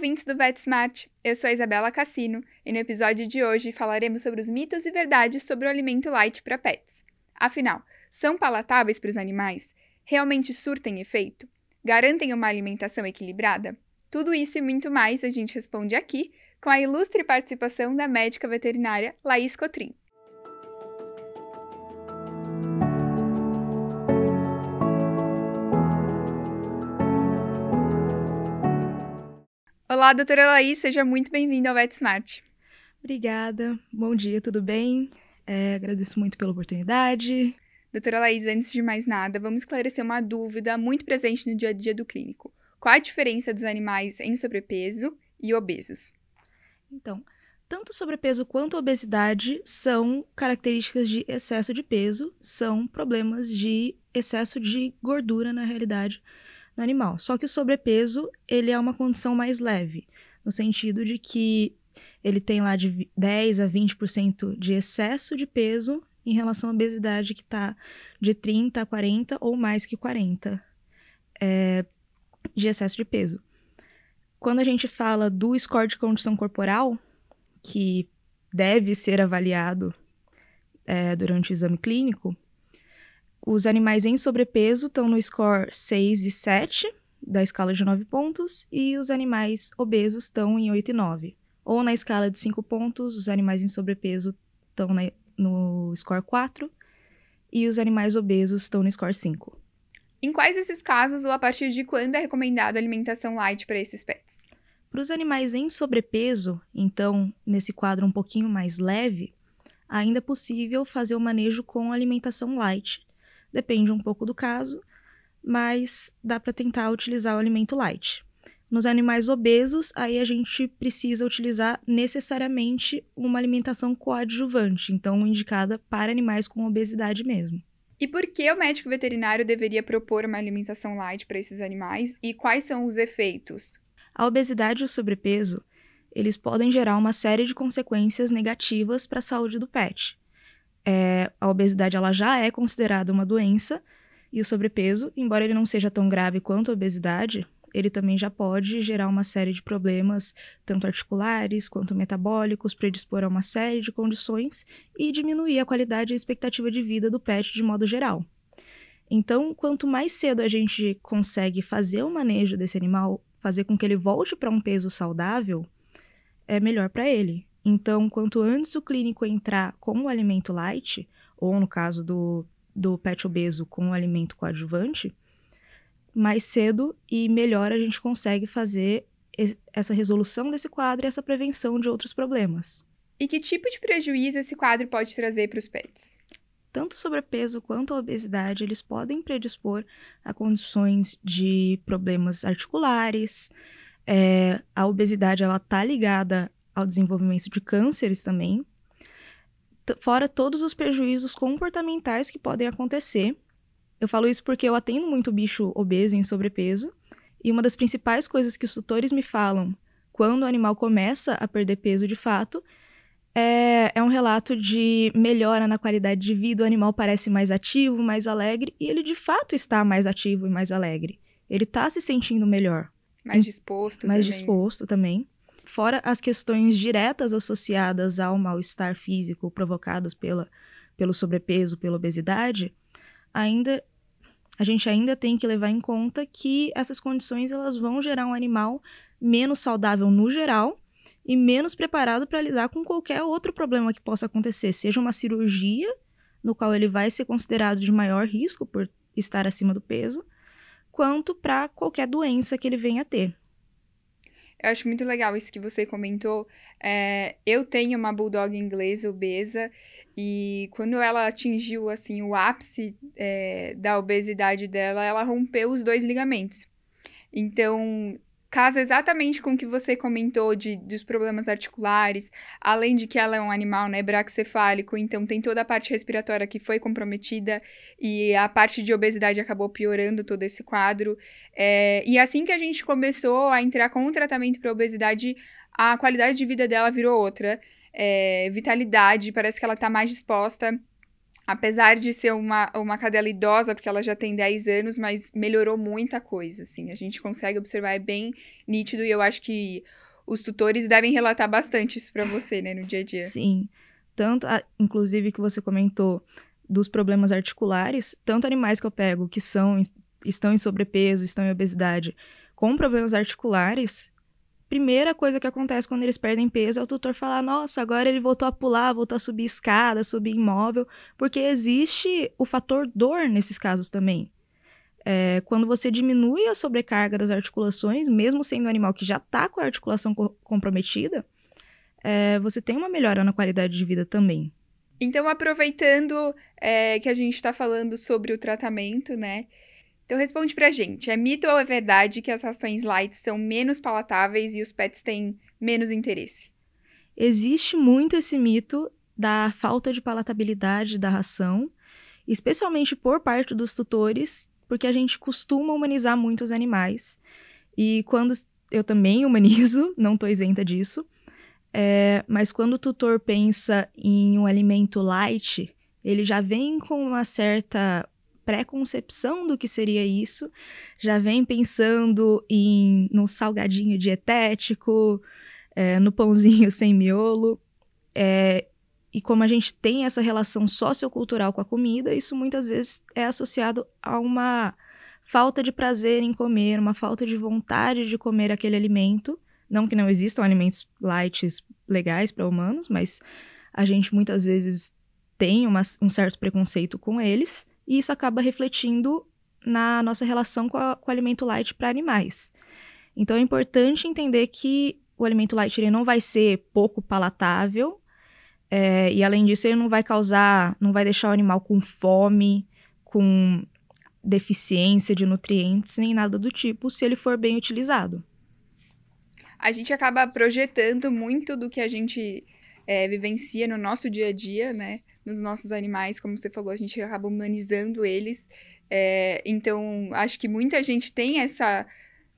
ouvintes do VetSmart! Eu sou a Isabela Cassino e no episódio de hoje falaremos sobre os mitos e verdades sobre o alimento light para pets. Afinal, são palatáveis para os animais? Realmente surtem efeito? Garantem uma alimentação equilibrada? Tudo isso e muito mais a gente responde aqui com a ilustre participação da médica veterinária Laís Cotrim. Olá, doutora Laís, seja muito bem-vinda ao VetSmart. Obrigada, bom dia, tudo bem? É, agradeço muito pela oportunidade. Doutora Laís, antes de mais nada, vamos esclarecer uma dúvida muito presente no dia a dia do clínico. Qual a diferença dos animais em sobrepeso e obesos? Então, tanto sobrepeso quanto obesidade são características de excesso de peso, são problemas de excesso de gordura na realidade no animal. Só que o sobrepeso, ele é uma condição mais leve, no sentido de que ele tem lá de 10 a 20% de excesso de peso em relação à obesidade que está de 30 a 40 ou mais que 40 é, de excesso de peso. Quando a gente fala do score de condição corporal, que deve ser avaliado é, durante o exame clínico, os animais em sobrepeso estão no score 6 e 7 da escala de 9 pontos, e os animais obesos estão em 8 e 9. Ou na escala de 5 pontos, os animais em sobrepeso estão no score 4 e os animais obesos estão no score 5. Em quais desses casos ou a partir de quando é recomendado alimentação light para esses pets? Para os animais em sobrepeso, então nesse quadro um pouquinho mais leve, ainda é possível fazer o manejo com alimentação light, depende um pouco do caso, mas dá para tentar utilizar o alimento light. Nos animais obesos, aí a gente precisa utilizar necessariamente uma alimentação coadjuvante, então indicada para animais com obesidade mesmo. E por que o médico veterinário deveria propor uma alimentação light para esses animais e quais são os efeitos? A obesidade e o sobrepeso, eles podem gerar uma série de consequências negativas para a saúde do pet é, a obesidade ela já é considerada uma doença e o sobrepeso, embora ele não seja tão grave quanto a obesidade, ele também já pode gerar uma série de problemas, tanto articulares quanto metabólicos, predispor a uma série de condições e diminuir a qualidade e a expectativa de vida do pet de modo geral. Então, quanto mais cedo a gente consegue fazer o manejo desse animal, fazer com que ele volte para um peso saudável, é melhor para ele. Então, quanto antes o clínico entrar com o alimento light, ou no caso do, do pet obeso, com o alimento coadjuvante, mais cedo e melhor a gente consegue fazer essa resolução desse quadro e essa prevenção de outros problemas. E que tipo de prejuízo esse quadro pode trazer para os pets? Tanto sobrepeso quanto a obesidade, eles podem predispor a condições de problemas articulares. É, a obesidade ela está ligada ao desenvolvimento de cânceres também, fora todos os prejuízos comportamentais que podem acontecer. Eu falo isso porque eu atendo muito bicho obeso em sobrepeso, e uma das principais coisas que os tutores me falam quando o animal começa a perder peso de fato é, é, um relato de melhora na qualidade de vida, o animal parece mais ativo, mais alegre, e ele de fato está mais ativo e mais alegre. Ele está se sentindo melhor. Mais disposto mais também. Mais disposto também fora as questões diretas associadas ao mal-estar físico provocados pela, pelo sobrepeso, pela obesidade, ainda a gente ainda tem que levar em conta que essas condições elas vão gerar um animal menos saudável no geral e menos preparado para lidar com qualquer outro problema que possa acontecer, seja uma cirurgia, no qual ele vai ser considerado de maior risco por estar acima do peso, quanto para qualquer doença que ele venha a ter. Eu acho muito legal isso que você comentou. É, eu tenho uma bulldog inglesa obesa e quando ela atingiu assim o ápice é, da obesidade dela, ela rompeu os dois ligamentos. Então casa exatamente com o que você comentou de, dos problemas articulares, além de que ela é um animal, né, braxefálico, então tem toda a parte respiratória que foi comprometida e a parte de obesidade acabou piorando todo esse quadro. É, e assim que a gente começou a entrar com o tratamento para obesidade, a qualidade de vida dela virou outra, é, vitalidade, parece que ela está mais disposta Apesar de ser uma, uma cadela idosa, porque ela já tem 10 anos, mas melhorou muita coisa, assim. A gente consegue observar, é bem nítido e eu acho que os tutores devem relatar bastante isso para você, né, no dia a dia. Sim. Tanto, a, inclusive, que você comentou dos problemas articulares, tanto animais que eu pego que são, estão em sobrepeso, estão em obesidade, com problemas articulares, primeira coisa que acontece quando eles perdem peso é o tutor falar: nossa, agora ele voltou a pular, voltou a subir escada, subir imóvel, porque existe o fator dor nesses casos também. É, quando você diminui a sobrecarga das articulações, mesmo sendo um animal que já está com a articulação co comprometida, é, você tem uma melhora na qualidade de vida também. Então, aproveitando é, que a gente está falando sobre o tratamento, né? Então responde pra gente, é mito ou é verdade que as rações light são menos palatáveis e os pets têm menos interesse? Existe muito esse mito da falta de palatabilidade da ração, especialmente por parte dos tutores, porque a gente costuma humanizar muito os animais. E quando eu também humanizo, não estou isenta disso, é, mas quando o tutor pensa em um alimento light, ele já vem com uma certa pré-concepção do que seria isso, já vem pensando em no salgadinho dietético, é, no pãozinho sem miolo. É, e como a gente tem essa relação sociocultural com a comida, isso muitas vezes é associado a uma falta de prazer em comer, uma falta de vontade de comer aquele alimento. Não que não existam alimentos light legais para humanos, mas a gente muitas vezes tem uma, um certo preconceito com eles e isso acaba refletindo na nossa relação com, a, com o alimento light para animais. Então é importante entender que o alimento light ele não vai ser pouco palatável é, e além disso ele não vai causar, não vai deixar o animal com fome, com deficiência de nutrientes nem nada do tipo se ele for bem utilizado. A gente acaba projetando muito do que a gente é, vivencia no nosso dia a dia, né? nos nossos animais, como você falou, a gente acaba humanizando eles. É, então, acho que muita gente tem essa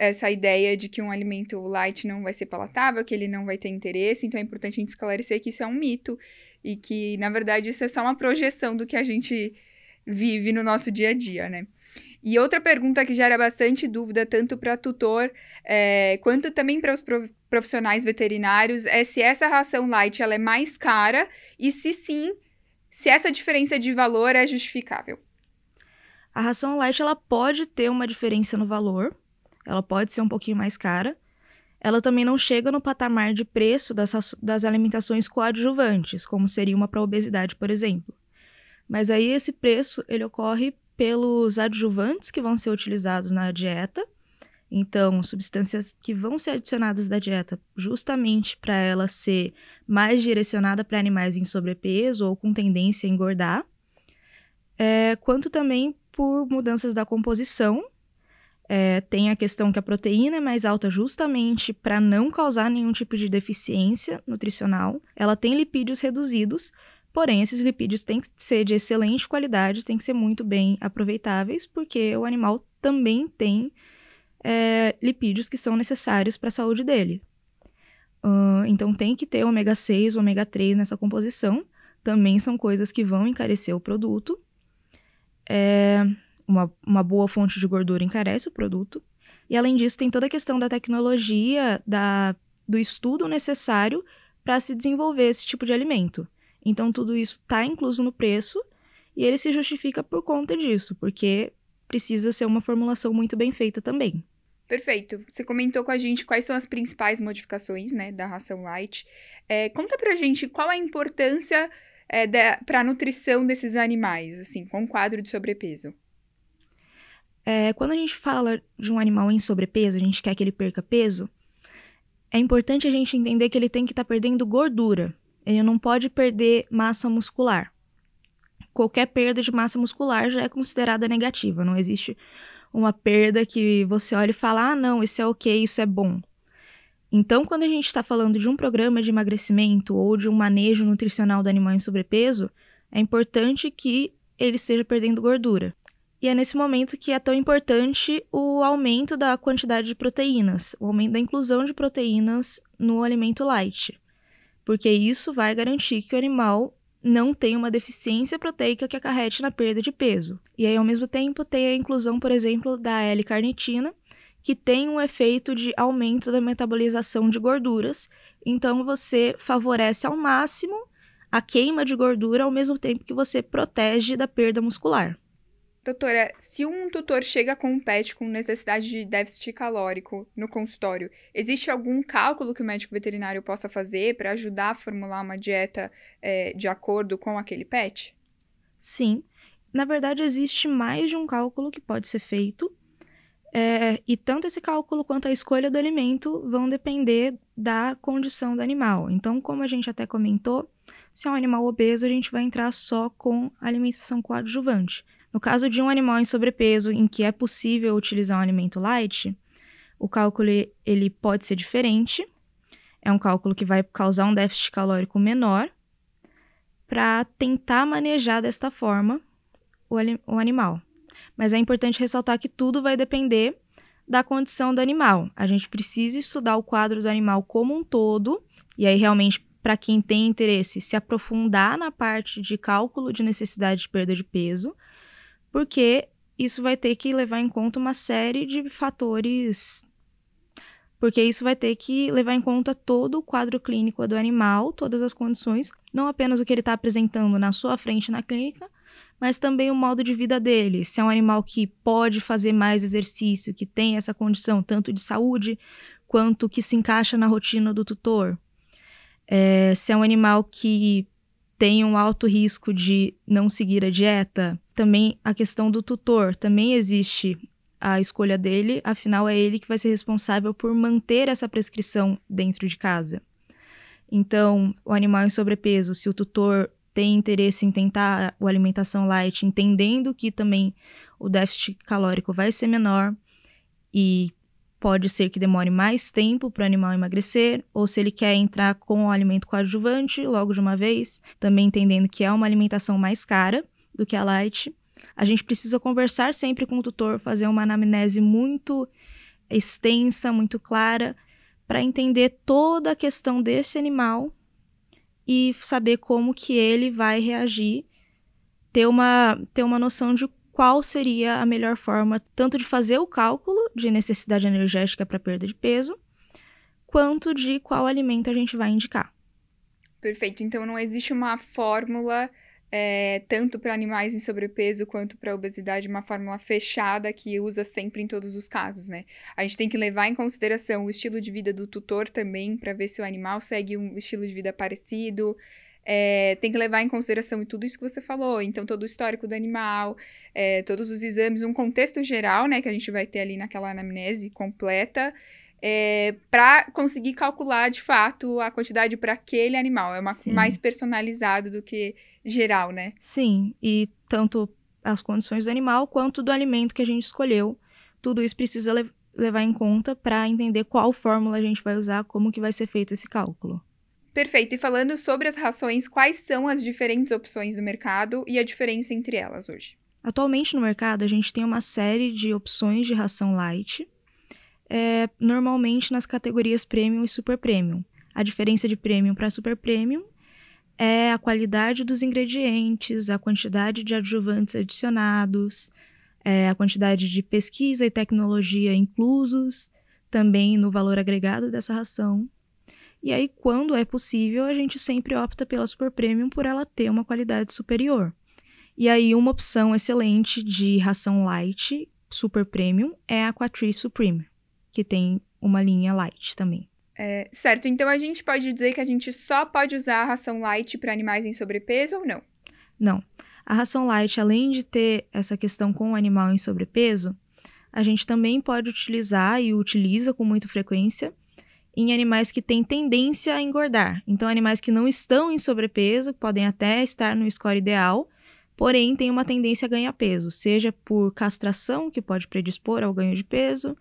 essa ideia de que um alimento light não vai ser palatável, que ele não vai ter interesse, então é importante a gente esclarecer que isso é um mito e que, na verdade, isso é só uma projeção do que a gente vive no nosso dia a dia, né? E outra pergunta que gera bastante dúvida, tanto para tutor é, quanto também para os profissionais veterinários, é se essa ração light ela é mais cara e se sim, se essa diferença de valor é justificável. A ração light ela pode ter uma diferença no valor, ela pode ser um pouquinho mais cara. Ela também não chega no patamar de preço das, das alimentações coadjuvantes, como seria uma para obesidade, por exemplo. Mas aí esse preço ele ocorre pelos adjuvantes que vão ser utilizados na dieta então, substâncias que vão ser adicionadas da dieta justamente para ela ser mais direcionada para animais em sobrepeso ou com tendência a engordar, é, quanto também por mudanças da composição. É, tem a questão que a proteína é mais alta justamente para não causar nenhum tipo de deficiência nutricional. Ela tem lipídios reduzidos, Porém, esses lipídios têm que ser de excelente qualidade, têm que ser muito bem aproveitáveis, porque o animal também tem é, lipídios que são necessários para a saúde dele. Uh, então tem que ter ômega 6, ômega 3 nessa composição. Também são coisas que vão encarecer o produto. É, uma, uma boa fonte de gordura encarece o produto. E além disso, tem toda a questão da tecnologia, da, do estudo necessário para se desenvolver esse tipo de alimento. Então tudo isso está incluso no preço e ele se justifica por conta disso, porque precisa ser uma formulação muito bem feita também. Perfeito. Você comentou com a gente quais são as principais modificações né, da ração light. É, conta pra gente qual a importância é, para a nutrição desses animais, assim, com o quadro de sobrepeso. É, quando a gente fala de um animal em sobrepeso, a gente quer que ele perca peso, é importante a gente entender que ele tem que estar tá perdendo gordura. Ele não pode perder massa muscular qualquer perda de massa muscular já é considerada negativa. Não existe uma perda que você olhe e fala: ah, não, isso é ok, isso é bom. Então, quando a gente está falando de um programa de emagrecimento ou de um manejo nutricional do animal em sobrepeso, é importante que ele esteja perdendo gordura. E é nesse momento que é tão importante o aumento da quantidade de proteínas, o aumento da inclusão de proteínas no alimento light, porque isso vai garantir que o animal não tem uma deficiência proteica que acarrete na perda de peso. E aí, ao mesmo tempo, tem a inclusão, por exemplo, da L-carnitina, que tem um efeito de aumento da metabolização de gorduras. Então, você favorece ao máximo a queima de gordura ao mesmo tempo que você protege da perda muscular. Doutora, se um tutor chega com um pet com necessidade de déficit calórico no consultório, existe algum cálculo que o médico veterinário possa fazer para ajudar a formular uma dieta é, de acordo com aquele pet? Sim. Na verdade, existe mais de um cálculo que pode ser feito. É, e tanto esse cálculo quanto a escolha do alimento vão depender da condição do animal. Então, como a gente até comentou, se é um animal obeso, a gente vai entrar só com alimentação coadjuvante. No caso de um animal em sobrepeso em que é possível utilizar um alimento light, o cálculo ele pode ser diferente. É um cálculo que vai causar um déficit calórico menor para tentar manejar desta forma o, o animal. Mas é importante ressaltar que tudo vai depender da condição do animal. A gente precisa estudar o quadro do animal como um todo, e aí realmente para quem tem interesse, se aprofundar na parte de cálculo de necessidade de perda de peso, porque isso vai ter que levar em conta uma série de fatores. Porque isso vai ter que levar em conta todo o quadro clínico do animal, todas as condições, não apenas o que ele está apresentando na sua frente na clínica, mas também o modo de vida dele. Se é um animal que pode fazer mais exercício, que tem essa condição tanto de saúde quanto que se encaixa na rotina do tutor. É, se é um animal que tem um alto risco de não seguir a dieta, também a questão do tutor, também existe a escolha dele, afinal é ele que vai ser responsável por manter essa prescrição dentro de casa. Então, o animal em sobrepeso, se o tutor tem interesse em tentar a alimentação light, entendendo que também o déficit calórico vai ser menor e pode ser que demore mais tempo para o animal emagrecer, ou se ele quer entrar com o alimento coadjuvante logo de uma vez, também entendendo que é uma alimentação mais cara do que a light. A gente precisa conversar sempre com o tutor, fazer uma anamnese muito extensa, muito clara, para entender toda a questão desse animal e saber como que ele vai reagir, ter uma, ter uma noção de qual seria a melhor forma tanto de fazer o cálculo de necessidade energética para perda de peso, quanto de qual alimento a gente vai indicar. Perfeito. Então não existe uma fórmula é, tanto para animais em sobrepeso quanto para obesidade, uma fórmula fechada que usa sempre em todos os casos, né? A gente tem que levar em consideração o estilo de vida do tutor também, para ver se o animal segue um estilo de vida parecido. É, tem que levar em consideração tudo isso que você falou, então todo o histórico do animal, é, todos os exames, um contexto geral, né, que a gente vai ter ali naquela anamnese completa é, para conseguir calcular de fato a quantidade para aquele animal. É uma, mais personalizado do que geral, né? Sim, e tanto as condições do animal quanto do alimento que a gente escolheu, tudo isso precisa le levar em conta para entender qual fórmula a gente vai usar, como que vai ser feito esse cálculo. Perfeito. E falando sobre as rações, quais são as diferentes opções do mercado e a diferença entre elas hoje? Atualmente no mercado, a gente tem uma série de opções de ração light, é, normalmente nas categorias Premium e Super Premium. A diferença de Premium para Super Premium é a qualidade dos ingredientes, a quantidade de adjuvantes adicionados, é, a quantidade de pesquisa e tecnologia inclusos, também no valor agregado dessa ração. E aí, quando é possível, a gente sempre opta pela Super Premium por ela ter uma qualidade superior. E aí, uma opção excelente de ração light, Super Premium, é a Quatri Supreme que tem uma linha light também. É, certo, então a gente pode dizer que a gente só pode usar a ração light para animais em sobrepeso ou não? Não. A ração light, além de ter essa questão com o animal em sobrepeso, a gente também pode utilizar e utiliza com muita frequência em animais que têm tendência a engordar. Então, animais que não estão em sobrepeso, podem até estar no score ideal, porém têm uma tendência a ganhar peso, seja por castração, que pode predispor ao ganho de peso,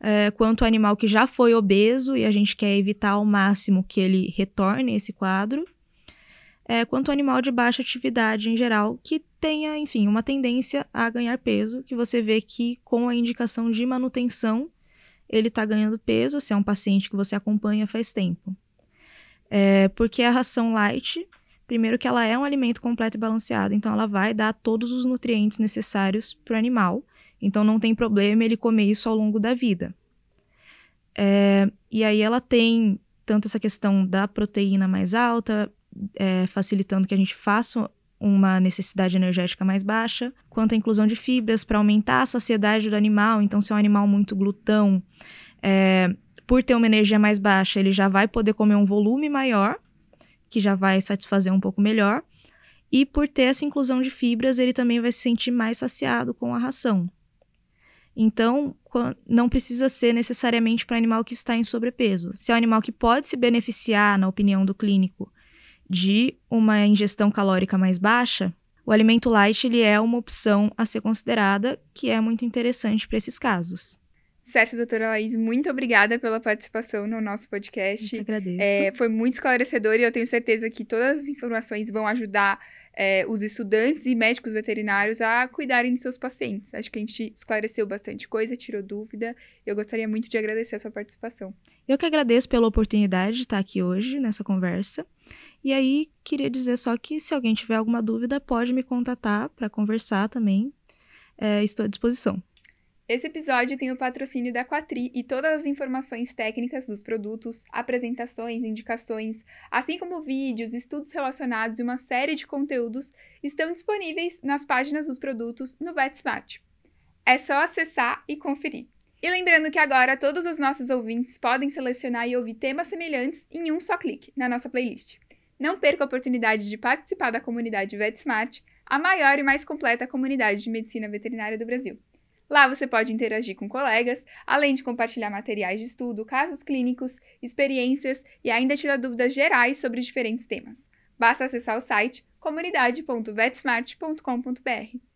é, quanto ao animal que já foi obeso e a gente quer evitar ao máximo que ele retorne esse quadro, é, quanto ao animal de baixa atividade em geral, que tenha, enfim, uma tendência a ganhar peso, que você vê que com a indicação de manutenção ele está ganhando peso, se é um paciente que você acompanha faz tempo. É, porque a ração light, primeiro que ela é um alimento completo e balanceado, então ela vai dar todos os nutrientes necessários para o animal. Então não tem problema ele comer isso ao longo da vida. É, e aí ela tem tanto essa questão da proteína mais alta, é, facilitando que a gente faça uma necessidade energética mais baixa, quanto a inclusão de fibras para aumentar a saciedade do animal. Então, se é um animal muito glutão, é, por ter uma energia mais baixa, ele já vai poder comer um volume maior, que já vai satisfazer um pouco melhor. E por ter essa inclusão de fibras, ele também vai se sentir mais saciado com a ração. Então, não precisa ser necessariamente para animal que está em sobrepeso. Se é um animal que pode se beneficiar, na opinião do clínico, de uma ingestão calórica mais baixa, o alimento light ele é uma opção a ser considerada que é muito interessante para esses casos. Certo, doutora Laís, muito obrigada pela participação no nosso podcast. Eu agradeço. É, foi muito esclarecedor e eu tenho certeza que todas as informações vão ajudar é, os estudantes e médicos veterinários a cuidarem dos seus pacientes. Acho que a gente esclareceu bastante coisa, tirou dúvida. Eu gostaria muito de agradecer a sua participação. Eu que agradeço pela oportunidade de estar aqui hoje nessa conversa. E aí, queria dizer só que se alguém tiver alguma dúvida, pode me contatar para conversar também. É, estou à disposição. Esse episódio tem o patrocínio da Quatri e todas as informações técnicas dos produtos, apresentações, indicações, assim como vídeos, estudos relacionados e uma série de conteúdos estão disponíveis nas páginas dos produtos no VetSmart. É só acessar e conferir. E lembrando que agora todos os nossos ouvintes podem selecionar e ouvir temas semelhantes em um só clique na nossa playlist. Não perca a oportunidade de participar da comunidade VetSmart, a maior e mais completa comunidade de medicina veterinária do Brasil. Lá você pode interagir com colegas, além de compartilhar materiais de estudo, casos clínicos, experiências e ainda tirar dúvidas gerais sobre diferentes temas. Basta acessar o site comunidade.vetsmart.com.br.